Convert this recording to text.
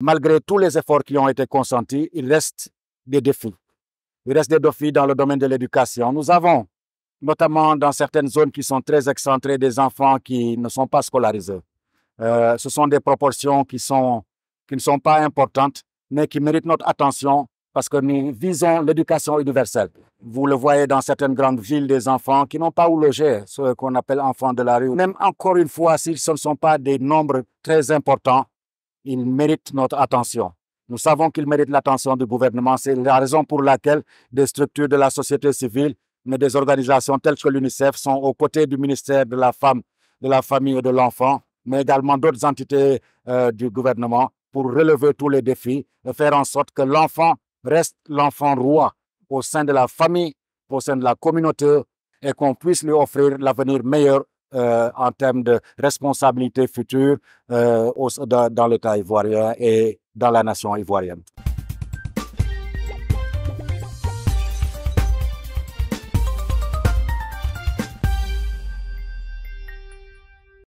malgré tous les efforts qui ont été consentis, il reste des défis. Il reste des défis dans le domaine de l'éducation. Nous avons, notamment dans certaines zones qui sont très excentrées, des enfants qui ne sont pas scolarisés. Euh, ce sont des proportions qui, ne sont pas importantes, mais qui méritent notre attention parce que nous visons l'éducation universelle. Vous le voyez dans certaines grandes villes, des enfants qui n'ont pas où loger, ce qu'on appelle enfants de la rue. Même encore une fois, s'ils ne sont pas des nombres très importants, il mérite notre attention. Nous savons qu'il mérite l'attention du gouvernement. C'est la raison pour laquelle des structures de la société civile, mais des organisations telles que l'UNICEF sont aux côtés du ministère de la Femme, de la Famille et de l'Enfant, mais également d'autres entités euh, du gouvernement pour relever tous les défis et faire en sorte que l'enfant reste l'enfant roi au sein de la famille, au sein de la communauté et qu'on puisse lui offrir l'avenir meilleur euh, en termes de responsabilité future euh, dans, dans l'État ivoirien et dans la nation ivoirienne.